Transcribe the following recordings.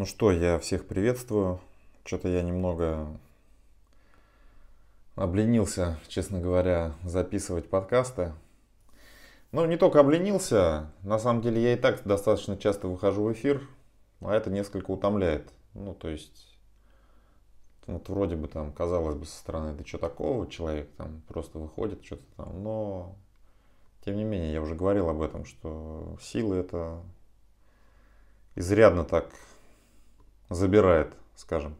Ну что, я всех приветствую. Что-то я немного обленился, честно говоря, записывать подкасты. Ну, не только обленился, на самом деле я и так достаточно часто выхожу в эфир, а это несколько утомляет. Ну, то есть, вот вроде бы там, казалось бы, со стороны, да что такого, человек там просто выходит, что-то там, но, тем не менее, я уже говорил об этом, что силы это изрядно так забирает, скажем.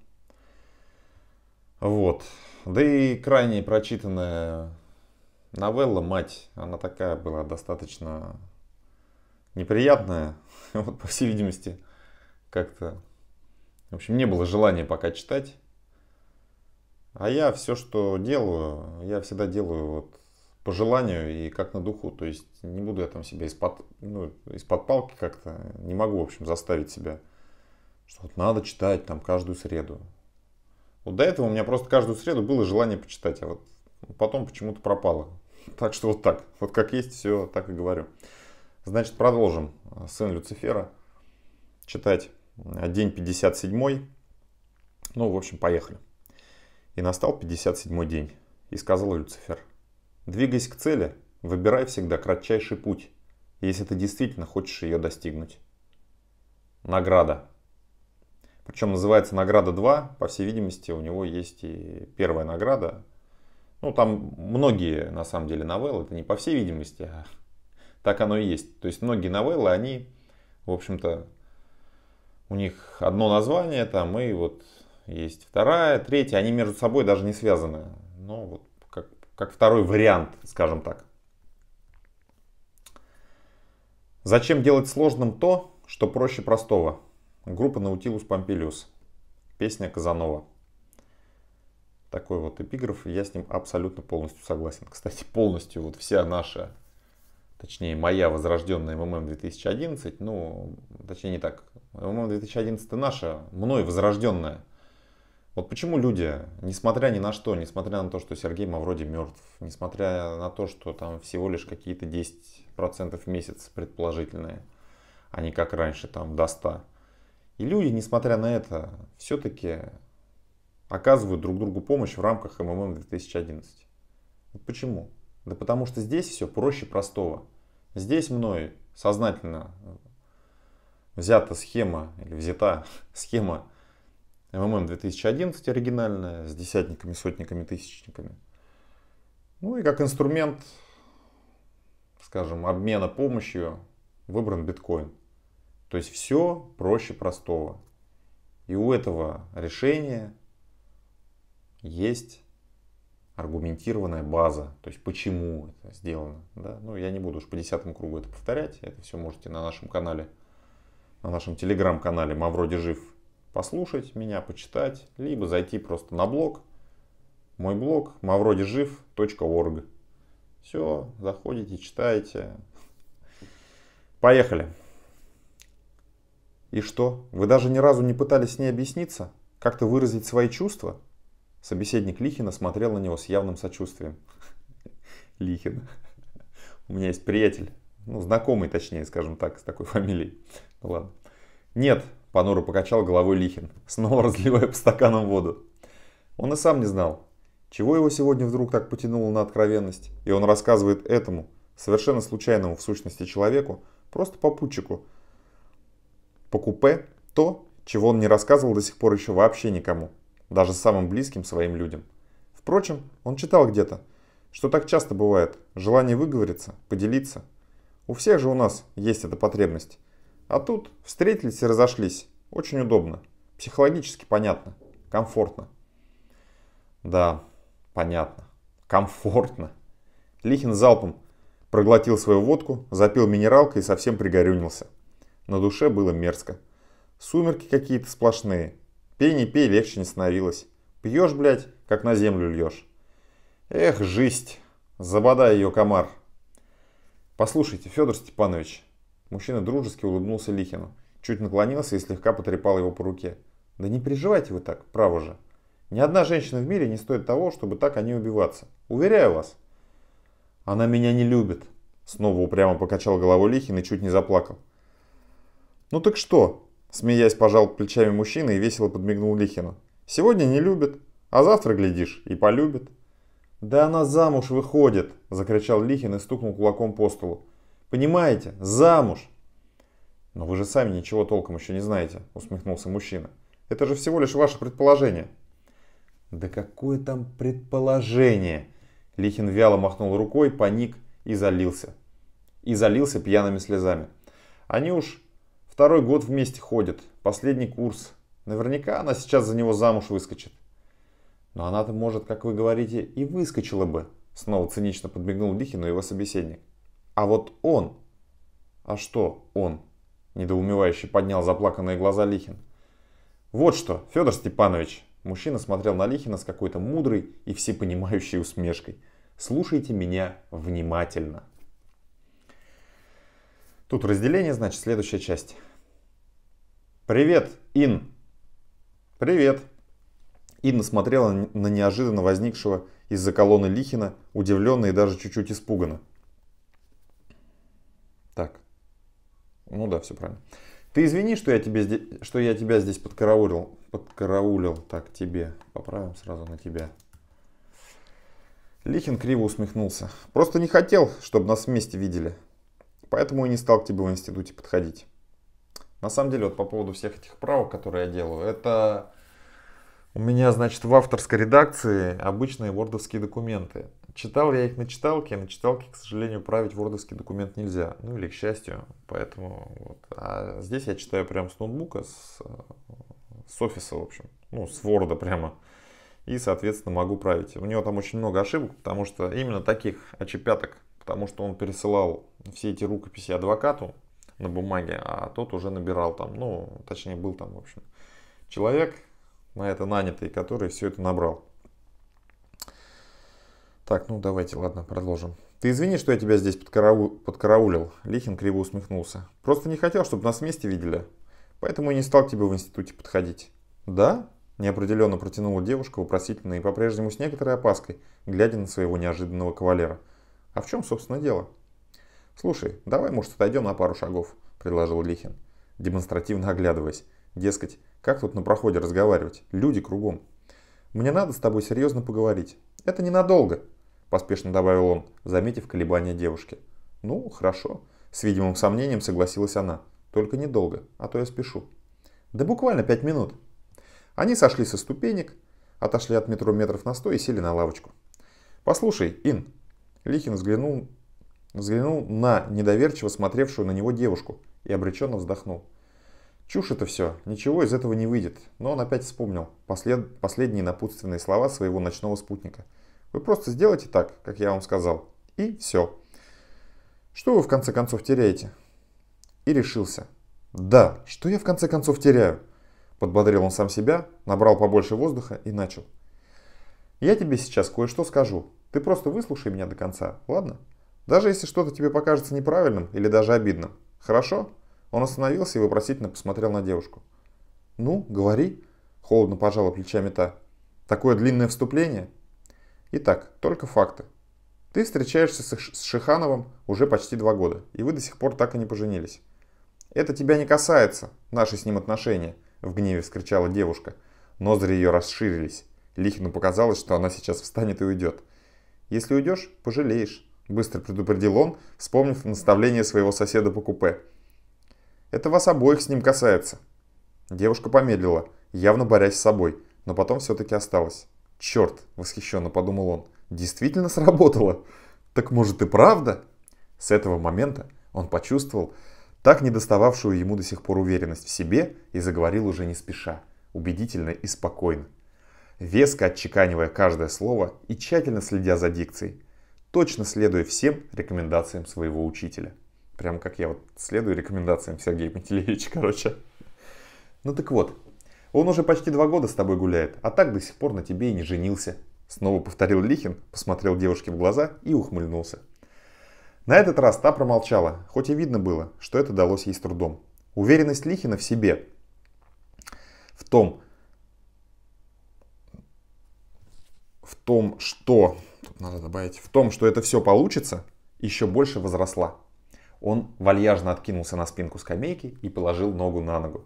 Вот. Да и крайне прочитанная новелла «Мать», она такая была достаточно неприятная, вот, по всей видимости, как-то, в общем, не было желания пока читать. А я все, что делаю, я всегда делаю вот по желанию и как на духу. То есть не буду я там себя из-под ну, из палки как-то, не могу, в общем, заставить себя что вот надо читать там каждую среду. Вот до этого у меня просто каждую среду было желание почитать, а вот потом почему-то пропало. Так что вот так. Вот как есть, все так и говорю. Значит, продолжим. Сын Люцифера. Читать э, день 57. Ну, в общем, поехали. И настал 57 день. И сказал Люцифер. Двигайся к цели, выбирай всегда кратчайший путь, если ты действительно хочешь ее достигнуть. Награда. Причем называется награда 2, по всей видимости, у него есть и первая награда. Ну, там многие, на самом деле, новеллы, это не по всей видимости, а так оно и есть. То есть многие новеллы, они, в общем-то, у них одно название там, и вот есть вторая, третья, они между собой даже не связаны. Ну, вот как, как второй вариант, скажем так. Зачем делать сложным то, что проще простого? Группа Наутилус Помпилиус. Песня Казанова. Такой вот эпиграф, я с ним абсолютно полностью согласен. Кстати, полностью вот вся наша, точнее моя возрожденная МММ 2011, ну, точнее не так, МММ 2011 наша, мной возрожденная. Вот почему люди, несмотря ни на что, несмотря на то, что Сергей Мавроди мертв, несмотря на то, что там всего лишь какие-то 10% в месяц предположительные, а не как раньше, там до 100%, и люди, несмотря на это, все-таки оказывают друг другу помощь в рамках МММ 2011. Почему? Да потому что здесь все проще простого. Здесь мной сознательно взята схема, или взята схема МММ 2011 оригинальная, с десятниками, сотниками, тысячниками. Ну и как инструмент, скажем, обмена помощью выбран биткоин. То есть все проще простого. И у этого решения есть аргументированная база, то есть почему это сделано. Да? Ну, я не буду уж по десятому кругу это повторять, это все можете на нашем канале, на нашем телеграм-канале «Мавроди жив» послушать меня, почитать, либо зайти просто на блог, мой блог mavrodijив.org. Все, заходите, читаете. Поехали! И что, вы даже ни разу не пытались с ней объясниться? Как-то выразить свои чувства? Собеседник Лихина смотрел на него с явным сочувствием. Лихин. У меня есть приятель, ну, знакомый, точнее, скажем так, с такой фамилией. Ну, ладно. Нет, понуро покачал головой Лихин, снова разливая по стаканам воду. Он и сам не знал, чего его сегодня вдруг так потянуло на откровенность, и он рассказывает этому, совершенно случайному в сущности человеку, просто попутчику, по купе то, чего он не рассказывал до сих пор еще вообще никому, даже самым близким своим людям. Впрочем, он читал где-то, что так часто бывает, желание выговориться, поделиться. У всех же у нас есть эта потребность. А тут встретились и разошлись. Очень удобно. Психологически понятно. Комфортно. Да, понятно. Комфортно. Лихин залпом проглотил свою водку, запил минералкой и совсем пригорюнился. На душе было мерзко. Сумерки какие-то сплошные. Пей не пей, легче не становилось. Пьешь, блядь, как на землю льешь. Эх, жизнь. Забодай ее, комар. Послушайте, Федор Степанович. Мужчина дружески улыбнулся Лихину. Чуть наклонился и слегка потрепал его по руке. Да не переживайте вы так, право же. Ни одна женщина в мире не стоит того, чтобы так о ней убиваться. Уверяю вас. Она меня не любит. Снова упрямо покачал головой Лихин и чуть не заплакал. «Ну так что?» – смеясь пожал плечами мужчина и весело подмигнул Лихину. «Сегодня не любит, а завтра, глядишь, и полюбит». «Да она замуж выходит!» – закричал Лихин и стукнул кулаком по столу. «Понимаете, замуж!» «Но вы же сами ничего толком еще не знаете», – усмехнулся мужчина. «Это же всего лишь ваше предположение». «Да какое там предположение?» Лихин вяло махнул рукой, паник и залился. И залился пьяными слезами. Они уж Второй год вместе ходит, последний курс. Наверняка она сейчас за него замуж выскочит. Но она-то, может, как вы говорите, и выскочила бы. Снова цинично подмигнул Лихину его собеседник. А вот он... А что он? Недоумевающе поднял заплаканные глаза Лихин. Вот что, Федор Степанович. Мужчина смотрел на Лихина с какой-то мудрой и всепонимающей усмешкой. Слушайте меня внимательно. Тут разделение, значит, следующая часть. Привет, Ин. Привет. Инна смотрела на неожиданно возникшего из-за колонны Лихина, удивленно и даже чуть-чуть испуганно. Так. Ну да, все правильно. Ты извини, что я, тебе здесь, что я тебя здесь подкараулил. Подкараулил. Так, тебе. Поправим сразу на тебя. Лихин криво усмехнулся. Просто не хотел, чтобы нас вместе видели. Поэтому и не стал к тебе в институте подходить. На самом деле, вот по поводу всех этих правок, которые я делаю, это у меня, значит, в авторской редакции обычные вордовские документы. Читал я их на читалке, на читалке, к сожалению, править вордовский документ нельзя. Ну или к счастью, поэтому вот. А здесь я читаю прям с ноутбука, с, с офиса, в общем, ну с ворда прямо. И, соответственно, могу править. У него там очень много ошибок, потому что именно таких очепяток, потому что он пересылал все эти рукописи адвокату, на бумаге, а тот уже набирал там, ну, точнее, был там, в общем, человек на это нанятый, который все это набрал. Так, ну давайте, ладно, продолжим. Ты извини, что я тебя здесь подкарау... подкараулил. Лихин криво усмехнулся. Просто не хотел, чтобы нас вместе видели. Поэтому и не стал к тебе в институте подходить. Да? Неопределенно протянула девушка вопросительно и по-прежнему с некоторой опаской, глядя на своего неожиданного кавалера. А в чем, собственно, дело? «Слушай, давай, может, отойдем на пару шагов», – предложил Лихин, демонстративно оглядываясь. «Дескать, как тут на проходе разговаривать? Люди кругом». «Мне надо с тобой серьезно поговорить. Это ненадолго», – поспешно добавил он, заметив колебания девушки. «Ну, хорошо», – с видимым сомнением согласилась она. «Только недолго, а то я спешу». «Да буквально пять минут». Они сошли со ступенек, отошли от метро метров на сто и сели на лавочку. «Послушай, Ин», – Лихин взглянул Взглянул на недоверчиво смотревшую на него девушку и обреченно вздохнул. Чушь это все, ничего из этого не выйдет, но он опять вспомнил послед... последние напутственные слова своего ночного спутника. Вы просто сделайте так, как я вам сказал, и все. Что вы в конце концов теряете? И решился. Да, что я в конце концов теряю? Подбодрил он сам себя, набрал побольше воздуха и начал. Я тебе сейчас кое-что скажу. Ты просто выслушай меня до конца, ладно? Даже если что-то тебе покажется неправильным или даже обидным. Хорошо? Он остановился и вопросительно посмотрел на девушку. «Ну, говори», – холодно пожала плечами та. «Такое длинное вступление?» «Итак, только факты. Ты встречаешься с Шихановым уже почти два года, и вы до сих пор так и не поженились». «Это тебя не касается, наши с ним отношения», – в гневе вскричала девушка. Ноздри ее расширились. Лихину показалось, что она сейчас встанет и уйдет. «Если уйдешь, пожалеешь», Быстро предупредил он, вспомнив наставление своего соседа по купе. «Это вас обоих с ним касается». Девушка помедлила, явно борясь с собой, но потом все-таки осталась. «Черт!» – восхищенно подумал он. «Действительно сработало! Так может и правда?» С этого момента он почувствовал так недостававшую ему до сих пор уверенность в себе и заговорил уже не спеша, убедительно и спокойно. Веско отчеканивая каждое слово и тщательно следя за дикцией – точно следуя всем рекомендациям своего учителя. Прям как я вот следую рекомендациям Сергея Пантелеевича, короче. Ну так вот, он уже почти два года с тобой гуляет, а так до сих пор на тебе и не женился. Снова повторил Лихин, посмотрел девушке в глаза и ухмыльнулся. На этот раз та промолчала, хоть и видно было, что это далось ей с трудом. Уверенность Лихина в себе, в том, в том, что надо добавить, в том, что это все получится, еще больше возросла. Он вальяжно откинулся на спинку скамейки и положил ногу на ногу.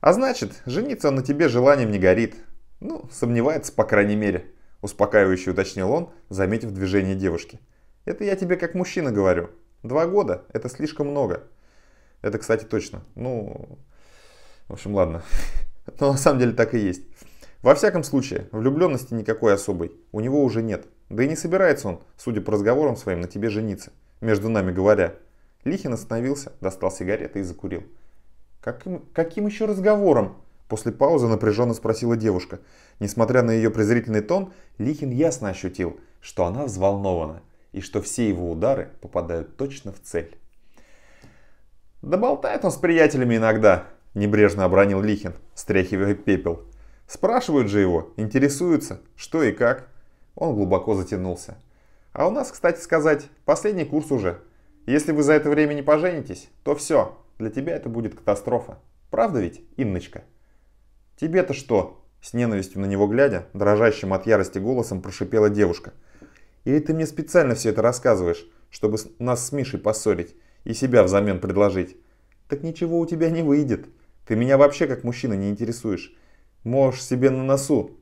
А значит, жениться на тебе желанием не горит. Ну, сомневается, по крайней мере, успокаивающе уточнил он, заметив движение девушки. Это я тебе как мужчина говорю. Два года – это слишком много. Это, кстати, точно. Ну, в общем, ладно. Но на самом деле так и есть. Во всяком случае, влюбленности никакой особой у него уже нет. Да и не собирается он, судя по разговорам своим, на тебе жениться. Между нами говоря. Лихин остановился, достал сигареты и закурил. «Каким, каким еще разговором?» После паузы напряженно спросила девушка. Несмотря на ее презрительный тон, Лихин ясно ощутил, что она взволнована и что все его удары попадают точно в цель. «Да болтает он с приятелями иногда», – небрежно обронил Лихин, стряхивая пепел. «Спрашивают же его, интересуются, что и как». Он глубоко затянулся. А у нас, кстати сказать, последний курс уже. Если вы за это время не поженитесь, то все, для тебя это будет катастрофа. Правда ведь, Инночка? Тебе-то что? С ненавистью на него глядя, дрожащим от ярости голосом прошипела девушка. Или ты мне специально все это рассказываешь, чтобы нас с Мишей поссорить и себя взамен предложить? Так ничего у тебя не выйдет. Ты меня вообще как мужчина не интересуешь. Можешь себе на носу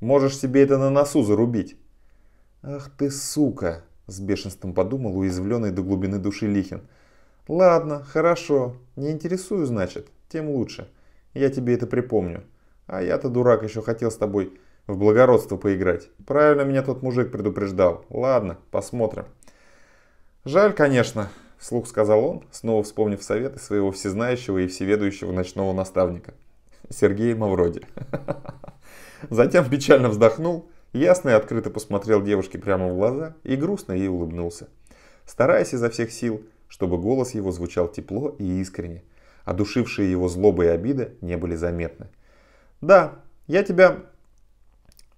Можешь себе это на носу зарубить. Ах ты сука, с бешенством подумал уязвленный до глубины души Лихин. Ладно, хорошо, не интересую, значит, тем лучше. Я тебе это припомню. А я-то дурак еще хотел с тобой в благородство поиграть. Правильно меня тот мужик предупреждал. Ладно, посмотрим. Жаль, конечно, вслух сказал он, снова вспомнив советы своего всезнающего и всеведущего ночного наставника. Сергея Мавроди. Затем печально вздохнул, ясно и открыто посмотрел девушке прямо в глаза и грустно ей улыбнулся, стараясь изо всех сил, чтобы голос его звучал тепло и искренне, а душившие его злоба и обида не были заметны. «Да, я тебя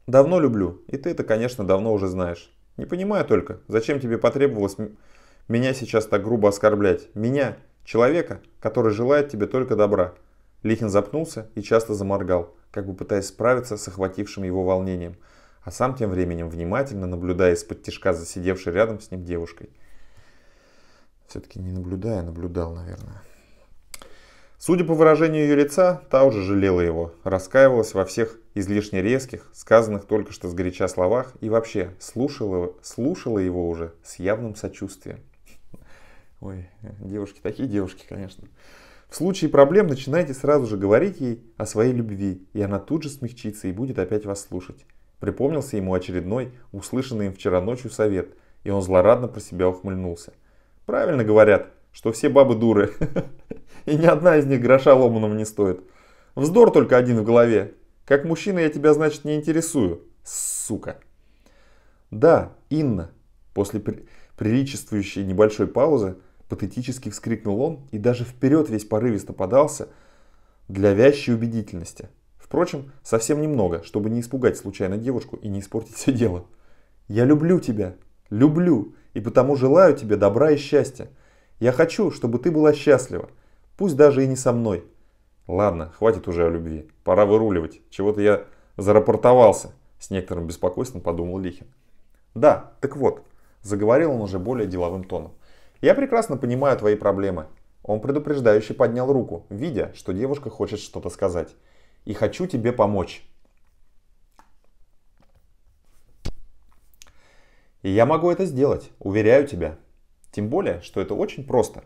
давно люблю, и ты это, конечно, давно уже знаешь. Не понимаю только, зачем тебе потребовалось меня сейчас так грубо оскорблять? Меня, человека, который желает тебе только добра». Лихин запнулся и часто заморгал, как бы пытаясь справиться с охватившим его волнением, а сам тем временем внимательно наблюдая из-под тишка за сидевшей рядом с ним девушкой. Все-таки не наблюдая, а наблюдал, наверное. Судя по выражению ее лица, та уже жалела его, раскаивалась во всех излишне резких, сказанных только что с сгоряча словах и вообще слушала, слушала его уже с явным сочувствием. Ой, девушки, такие девушки, конечно. В случае проблем начинайте сразу же говорить ей о своей любви, и она тут же смягчится и будет опять вас слушать. Припомнился ему очередной, услышанный им вчера ночью совет, и он злорадно про себя ухмыльнулся. Правильно говорят, что все бабы дуры, и ни одна из них гроша ломаного не стоит. Вздор только один в голове. Как мужчина я тебя, значит, не интересую, сука. Да, Инна, после приличествующей небольшой паузы, Патетически вскрикнул он и даже вперед весь порывисто подался для вящей убедительности. Впрочем, совсем немного, чтобы не испугать случайно девушку и не испортить все дело. «Я люблю тебя, люблю, и потому желаю тебе добра и счастья. Я хочу, чтобы ты была счастлива, пусть даже и не со мной». «Ладно, хватит уже о любви, пора выруливать, чего-то я зарапортовался», с некоторым беспокойством подумал Лихин. «Да, так вот», заговорил он уже более деловым тоном. «Я прекрасно понимаю твои проблемы». Он предупреждающе поднял руку, видя, что девушка хочет что-то сказать. «И хочу тебе помочь». И я могу это сделать, уверяю тебя. Тем более, что это очень просто.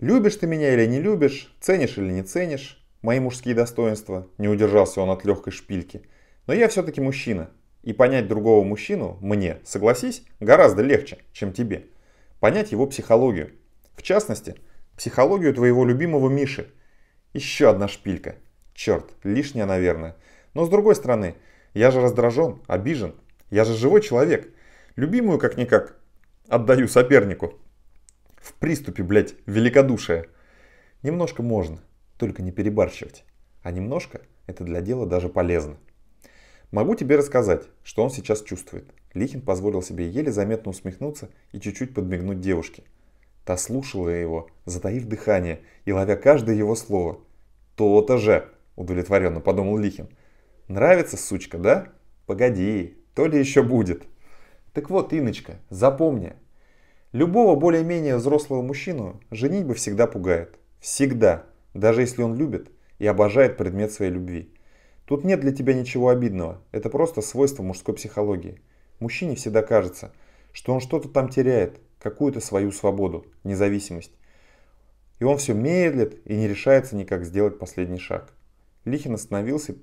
Любишь ты меня или не любишь, ценишь или не ценишь, мои мужские достоинства, не удержался он от легкой шпильки. Но я все-таки мужчина, и понять другого мужчину мне, согласись, гораздо легче, чем тебе понять его психологию. В частности, психологию твоего любимого Миши. Еще одна шпилька. Черт, лишняя, наверное. Но с другой стороны, я же раздражен, обижен. Я же живой человек. Любимую, как-никак, отдаю сопернику. В приступе, блядь, великодушия. Немножко можно, только не перебарщивать. А немножко это для дела даже полезно. Могу тебе рассказать, что он сейчас чувствует. Лихин позволил себе еле заметно усмехнуться и чуть-чуть подмигнуть девушке. Та слушала его, затаив дыхание и ловя каждое его слово. «То-то же!» – удовлетворенно подумал Лихин. «Нравится, сучка, да? Погоди, то ли еще будет!» Так вот, Иночка, запомни. Любого более-менее взрослого мужчину женитьба всегда пугает. Всегда. Даже если он любит и обожает предмет своей любви. Тут нет для тебя ничего обидного, это просто свойство мужской психологии. Мужчине всегда кажется, что он что-то там теряет, какую-то свою свободу, независимость. И он все медлит и не решается никак сделать последний шаг. Лихин остановился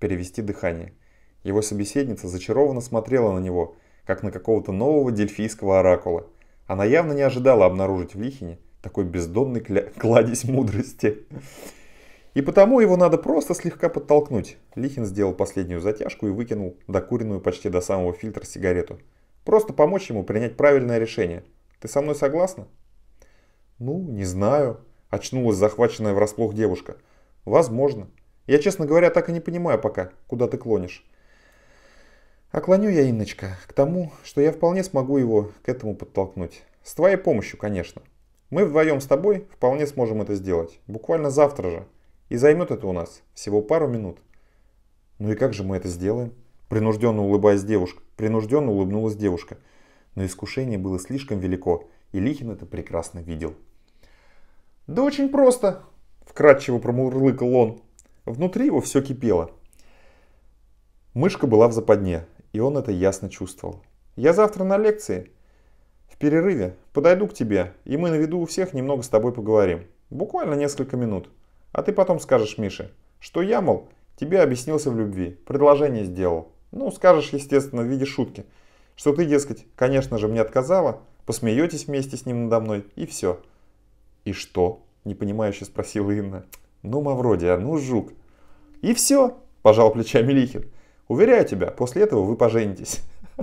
перевести дыхание. Его собеседница зачарованно смотрела на него, как на какого-то нового дельфийского оракула. Она явно не ожидала обнаружить в Лихине такой бездонный кля... кладезь мудрости. И потому его надо просто слегка подтолкнуть. Лихин сделал последнюю затяжку и выкинул докуренную почти до самого фильтра сигарету. Просто помочь ему принять правильное решение. Ты со мной согласна? Ну, не знаю. Очнулась захваченная врасплох девушка. Возможно. Я, честно говоря, так и не понимаю пока, куда ты клонишь. А клоню я, Инночка, к тому, что я вполне смогу его к этому подтолкнуть. С твоей помощью, конечно. Мы вдвоем с тобой вполне сможем это сделать. Буквально завтра же. И займет это у нас всего пару минут. Ну и как же мы это сделаем? Принужденно улыбаясь девушка, принужденно улыбнулась девушка. Но искушение было слишком велико, и Лихин это прекрасно видел. «Да очень просто», — вкратчиво промурлыкал он. Внутри его все кипело. Мышка была в западне, и он это ясно чувствовал. «Я завтра на лекции. В перерыве подойду к тебе, и мы на виду у всех немного с тобой поговорим. Буквально несколько минут. А ты потом скажешь Мише, что я, мол, тебе объяснился в любви, предложение сделал. Ну, скажешь, естественно, в виде шутки, что ты, дескать, конечно же, мне отказала, посмеетесь вместе с ним надо мной, и все. И что? Непонимающе спросила Инна. Ну, Мавродия, а ну, жук. И все, пожал плечами Лихин. Уверяю тебя, после этого вы поженитесь.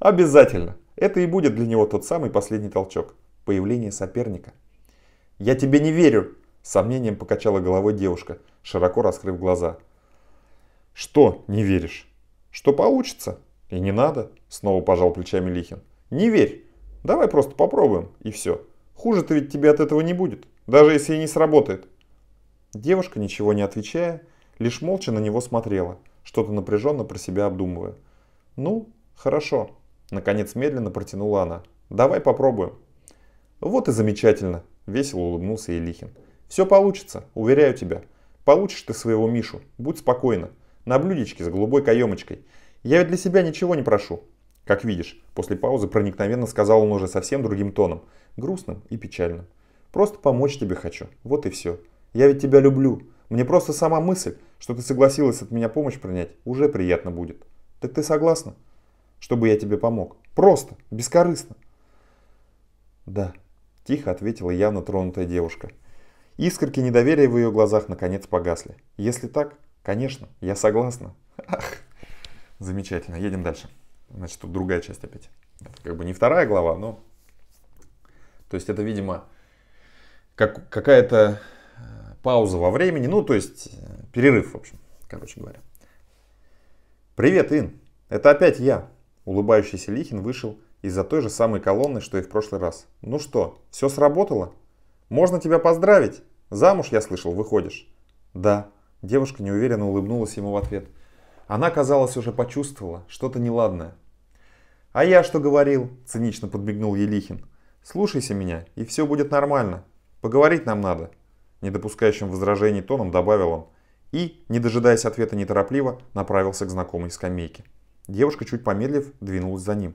Обязательно. Это и будет для него тот самый последний толчок. Появление соперника. Я тебе не верю, с сомнением покачала головой девушка, широко раскрыв глаза. «Что не веришь?» «Что получится?» «И не надо», — снова пожал плечами Лихин. «Не верь. Давай просто попробуем, и все. Хуже-то ведь тебе от этого не будет, даже если и не сработает». Девушка, ничего не отвечая, лишь молча на него смотрела, что-то напряженно про себя обдумывая. «Ну, хорошо», — наконец медленно протянула она. «Давай попробуем». «Вот и замечательно», — весело улыбнулся Елихин. Все получится, уверяю тебя. Получишь ты своего Мишу, будь спокойна. На блюдечке с голубой каемочкой. Я ведь для себя ничего не прошу. Как видишь, после паузы проникновенно сказал он уже совсем другим тоном. Грустным и печальным. Просто помочь тебе хочу. Вот и все. Я ведь тебя люблю. Мне просто сама мысль, что ты согласилась от меня помощь принять, уже приятно будет. Так ты согласна? Чтобы я тебе помог. Просто, бескорыстно. Да, тихо ответила явно тронутая девушка. Искорки недоверия в ее глазах наконец погасли. Если так, конечно, я согласна. Ах, замечательно, едем дальше. Значит, тут другая часть опять. Это как бы не вторая глава, но... То есть это, видимо, как, какая-то э, пауза во времени, ну, то есть э, перерыв, в общем, короче говоря. «Привет, Ин! Это опять я!» Улыбающийся Лихин вышел из-за той же самой колонны, что и в прошлый раз. «Ну что, все сработало?» Можно тебя поздравить? Замуж, я слышал, выходишь. Да. Девушка неуверенно улыбнулась ему в ответ. Она, казалось, уже почувствовала что-то неладное. «А я что говорил?» – цинично подмигнул Елихин. «Слушайся меня, и все будет нормально. Поговорить нам надо». Недопускающим возражений тоном добавил он. И, не дожидаясь ответа неторопливо, направился к знакомой скамейке. Девушка, чуть помедлив, двинулась за ним.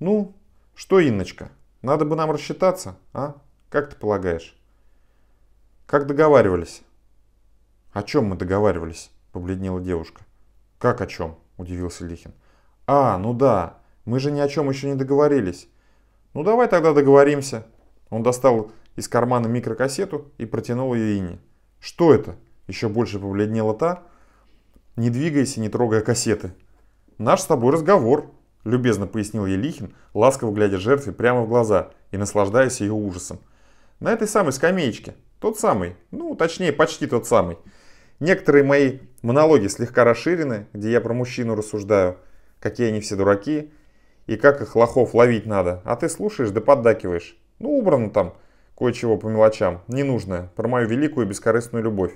«Ну, что, Инночка, надо бы нам рассчитаться, а?» Как ты полагаешь? Как договаривались? О чем мы договаривались? Побледнела девушка. Как о чем? Удивился Лихин. А, ну да, мы же ни о чем еще не договорились. Ну давай тогда договоримся. Он достал из кармана микрокассету и протянул ее Ине. Что это? Еще больше побледнела та, не двигаясь и не трогая кассеты. «Наш с тобой разговор», — любезно пояснил Елихин, ласково глядя жертве прямо в глаза и наслаждаясь ее ужасом на этой самой скамеечке. Тот самый, ну точнее почти тот самый. Некоторые мои монологи слегка расширены, где я про мужчину рассуждаю, какие они все дураки и как их лохов ловить надо. А ты слушаешь да поддакиваешь. Ну убрано там кое-чего по мелочам, ненужное, про мою великую бескорыстную любовь.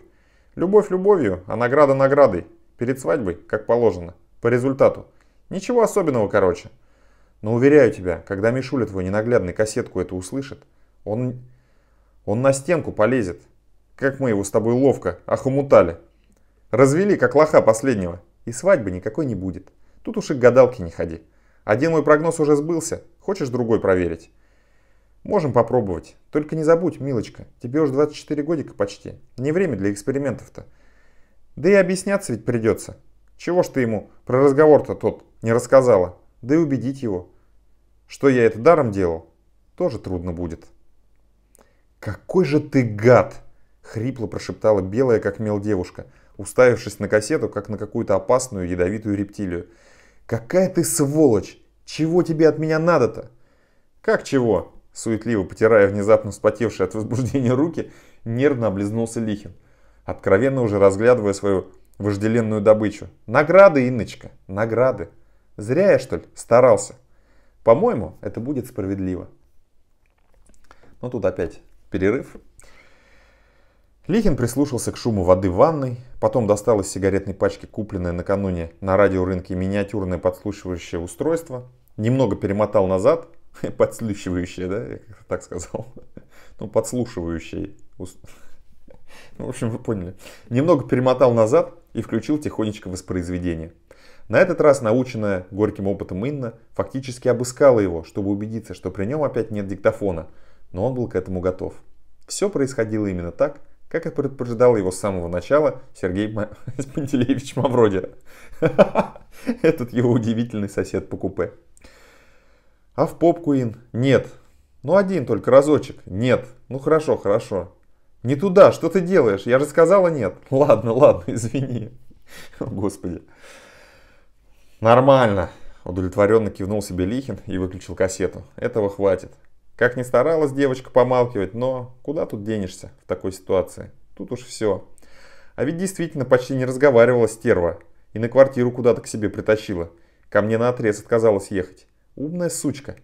Любовь любовью, а награда наградой. Перед свадьбой, как положено, по результату. Ничего особенного, короче. Но уверяю тебя, когда Мишуля твой ненаглядный кассетку это услышит, он он на стенку полезет. Как мы его с тобой ловко охомутали. Развели, как лоха последнего. И свадьбы никакой не будет. Тут уж и к гадалке не ходи. Один мой прогноз уже сбылся. Хочешь другой проверить? Можем попробовать. Только не забудь, милочка, тебе уже 24 годика почти. Не время для экспериментов-то. Да и объясняться ведь придется. Чего ж ты ему про разговор-то тот не рассказала? Да и убедить его, что я это даром делал, тоже трудно будет. «Какой же ты гад!» — хрипло прошептала белая, как мел девушка, уставившись на кассету, как на какую-то опасную ядовитую рептилию. «Какая ты сволочь! Чего тебе от меня надо-то?» «Как чего?» — суетливо потирая внезапно вспотевшие от возбуждения руки, нервно облизнулся Лихин, откровенно уже разглядывая свою вожделенную добычу. «Награды, Инночка, награды! Зря я, что ли, старался? По-моему, это будет справедливо». Но тут опять Перерыв. Лихин прислушался к шуму воды в ванной, потом достал из сигаретной пачки купленное накануне на радиорынке миниатюрное подслушивающее устройство, немного перемотал назад, подслушивающее, да, я как-то так сказал, ну, подслушивающее, ну, в общем, вы поняли, немного перемотал назад и включил тихонечко воспроизведение. На этот раз наученная горьким опытом Инна фактически обыскала его, чтобы убедиться, что при нем опять нет диктофона – но он был к этому готов. Все происходило именно так, как и предупреждал его с самого начала Сергей Пантелеевич Мавродия. Этот его удивительный сосед по купе. А в попку ин? Нет. Ну один только разочек. Нет. Ну хорошо, хорошо. Не туда, что ты делаешь? Я же сказала нет. Ладно, ладно, извини. Господи. Нормально. Удовлетворенно кивнул себе Лихин и выключил кассету. Этого хватит. Как ни старалась девочка помалкивать, но куда тут денешься в такой ситуации? Тут уж все. А ведь действительно почти не разговаривала стерва. И на квартиру куда-то к себе притащила. Ко мне на отрез отказалась ехать. Умная сучка.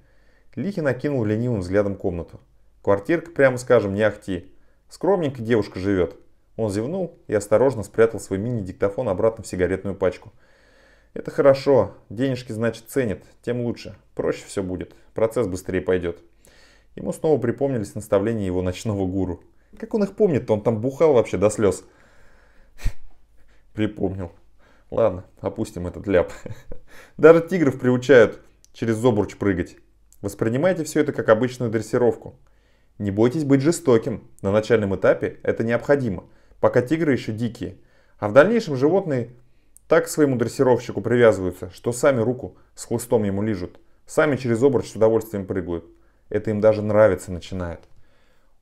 Лихи накинул ленивым взглядом комнату. Квартирка, прямо скажем, не ахти. Скромненько девушка живет. Он зевнул и осторожно спрятал свой мини-диктофон обратно в сигаретную пачку. Это хорошо. Денежки, значит, ценит. Тем лучше. Проще все будет. Процесс быстрее пойдет. Ему снова припомнились наставления его ночного гуру. Как он их помнит-то? Он там бухал вообще до слез. Припомнил. Ладно, опустим этот ляп. Даже тигров приучают через обруч прыгать. Воспринимайте все это как обычную дрессировку. Не бойтесь быть жестоким. На начальном этапе это необходимо, пока тигры еще дикие. А в дальнейшем животные так к своему дрессировщику привязываются, что сами руку с хлыстом ему лижут. Сами через обруч с удовольствием прыгают. Это им даже нравится начинает.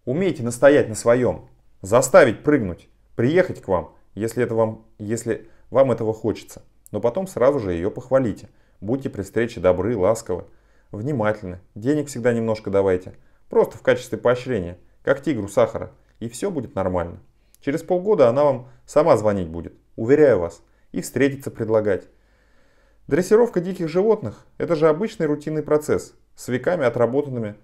Умейте настоять на своем, заставить прыгнуть, приехать к вам, если, это вам, если вам этого хочется. Но потом сразу же ее похвалите. Будьте при встрече добры, ласковы, внимательны, денег всегда немножко давайте. Просто в качестве поощрения, как тигру сахара. И все будет нормально. Через полгода она вам сама звонить будет, уверяю вас, и встретиться предлагать. Дрессировка диких животных – это же обычный рутинный процесс, с веками отработанными,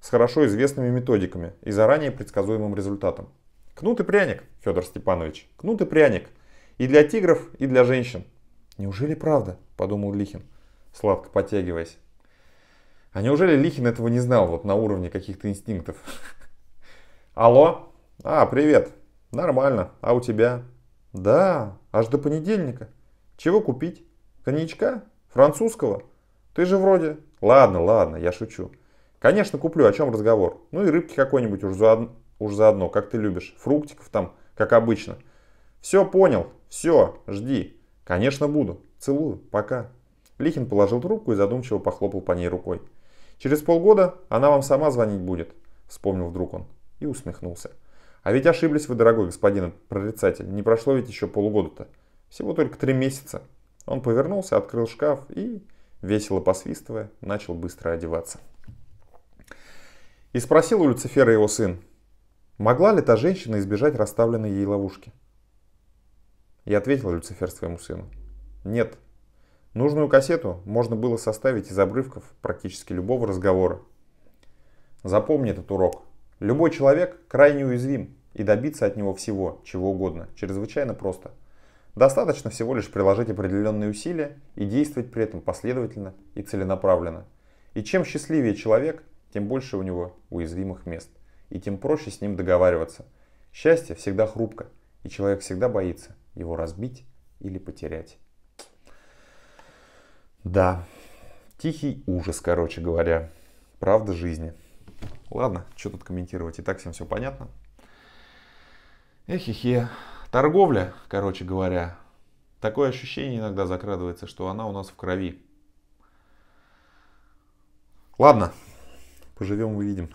с хорошо известными методиками и заранее предсказуемым результатом. Кнут и пряник, Федор Степанович, кнут и пряник. И для тигров, и для женщин. Неужели правда? Подумал Лихин, сладко потягиваясь. А неужели Лихин этого не знал вот на уровне каких-то инстинктов? Алло? А, привет. Нормально. А у тебя? Да, аж до понедельника. Чего купить? Коньячка? Французского? Ты же вроде... Ладно, ладно, я шучу. Конечно, куплю, о чем разговор. Ну и рыбки какой-нибудь уж, заодно, уж заодно, как ты любишь. Фруктиков там, как обычно. Все понял, все, жди. Конечно, буду. Целую, пока. Лихин положил трубку и задумчиво похлопал по ней рукой. Через полгода она вам сама звонить будет, вспомнил вдруг он и усмехнулся. А ведь ошиблись вы, дорогой господин прорицатель, не прошло ведь еще полгода-то. Всего только три месяца. Он повернулся, открыл шкаф и весело посвистывая, начал быстро одеваться. И спросил у Люцифера его сын, могла ли та женщина избежать расставленной ей ловушки? И ответил Люцифер своему сыну, нет. Нужную кассету можно было составить из обрывков практически любого разговора. Запомни этот урок. Любой человек крайне уязвим, и добиться от него всего, чего угодно, чрезвычайно просто – Достаточно всего лишь приложить определенные усилия и действовать при этом последовательно и целенаправленно. И чем счастливее человек, тем больше у него уязвимых мест, и тем проще с ним договариваться. Счастье всегда хрупко, и человек всегда боится его разбить или потерять. Да, тихий ужас, короче говоря. Правда жизни. Ладно, что тут комментировать, и так всем все понятно. Эхе-хе. Торговля, короче говоря, такое ощущение иногда закрадывается, что она у нас в крови. Ладно, поживем, увидим.